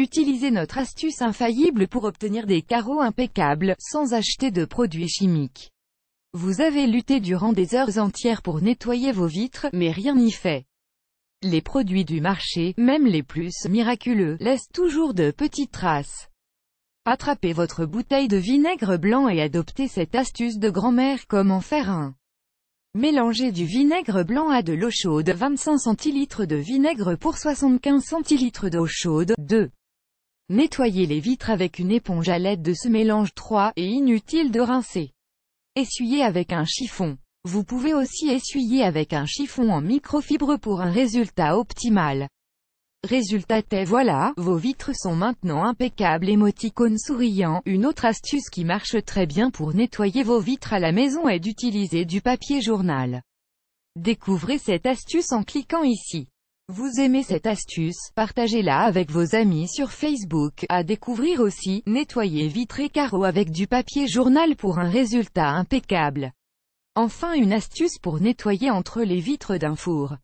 Utilisez notre astuce infaillible pour obtenir des carreaux impeccables, sans acheter de produits chimiques. Vous avez lutté durant des heures entières pour nettoyer vos vitres, mais rien n'y fait. Les produits du marché, même les plus miraculeux, laissent toujours de petites traces. Attrapez votre bouteille de vinaigre blanc et adoptez cette astuce de grand-mère en faire un. Mélangez du vinaigre blanc à de l'eau chaude, 25 centilitres de vinaigre pour 75 centilitres d'eau chaude, 2. Nettoyez les vitres avec une éponge à l'aide de ce mélange 3, et inutile de rincer. Essuyez avec un chiffon. Vous pouvez aussi essuyer avec un chiffon en microfibre pour un résultat optimal. Résultat est voilà, vos vitres sont maintenant impeccables et moticônes souriants. Une autre astuce qui marche très bien pour nettoyer vos vitres à la maison est d'utiliser du papier journal. Découvrez cette astuce en cliquant ici. Vous aimez cette astuce, partagez-la avec vos amis sur Facebook. À découvrir aussi, nettoyer vitres et carreaux avec du papier journal pour un résultat impeccable. Enfin une astuce pour nettoyer entre les vitres d'un four.